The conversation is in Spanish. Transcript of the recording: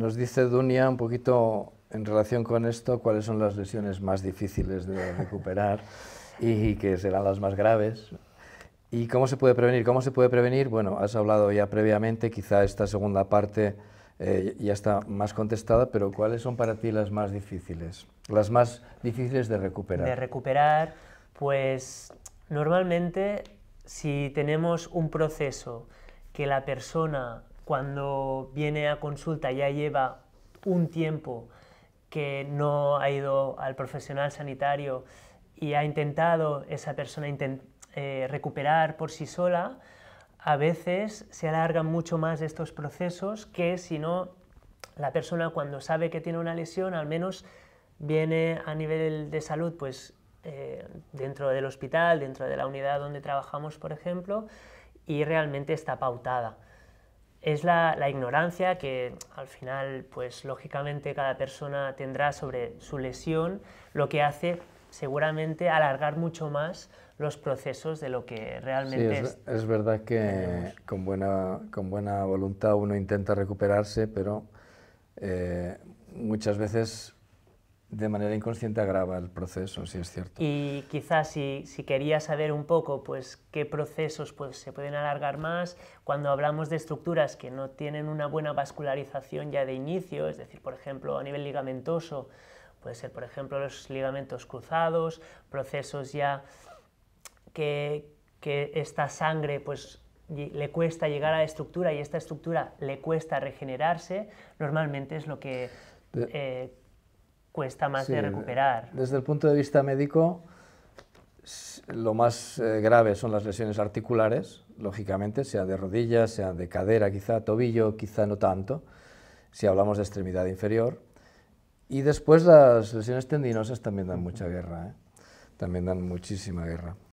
Nos dice Dunia un poquito en relación con esto, cuáles son las lesiones más difíciles de recuperar y que serán las más graves. ¿Y cómo se puede prevenir? ¿Cómo se puede prevenir? Bueno, has hablado ya previamente, quizá esta segunda parte eh, ya está más contestada, pero ¿cuáles son para ti las más difíciles? Las más difíciles de recuperar. De recuperar, pues normalmente si tenemos un proceso que la persona cuando viene a consulta ya lleva un tiempo que no ha ido al profesional sanitario y ha intentado esa persona eh, recuperar por sí sola, a veces se alargan mucho más estos procesos que si no la persona cuando sabe que tiene una lesión al menos viene a nivel de salud pues eh, dentro del hospital, dentro de la unidad donde trabajamos por ejemplo y realmente está pautada es la, ignorancia que al final, pues lógicamente cada persona tendrá sobre su lesión, lo que hace seguramente alargar mucho más los procesos de lo que realmente es, es. verdad que con buena, voluntad uno intenta recuperarse, pero eh, muchas veces de manera inconsciente agrava el proceso, si es cierto. Y quizás si, si quería saber un poco pues, qué procesos pues, se pueden alargar más, cuando hablamos de estructuras que no tienen una buena vascularización ya de inicio, es decir, por ejemplo, a nivel ligamentoso, puede ser, por ejemplo, los ligamentos cruzados, procesos ya que, esta sangre pues, le cuesta llegar a la estructura y esta estructura le cuesta regenerarse, normalmente es lo que cuesta más de recuperar. Desde el punto de vista médico, lo más eh, grave son las lesiones articulares, lógicamente, sea de rodilla, sea de cadera, quizá tobillo, quizá no tanto, si hablamos de extremidad inferior. Y después las lesiones tendinosas también dan mucha guerra, ¿eh? también dan muchísima guerra.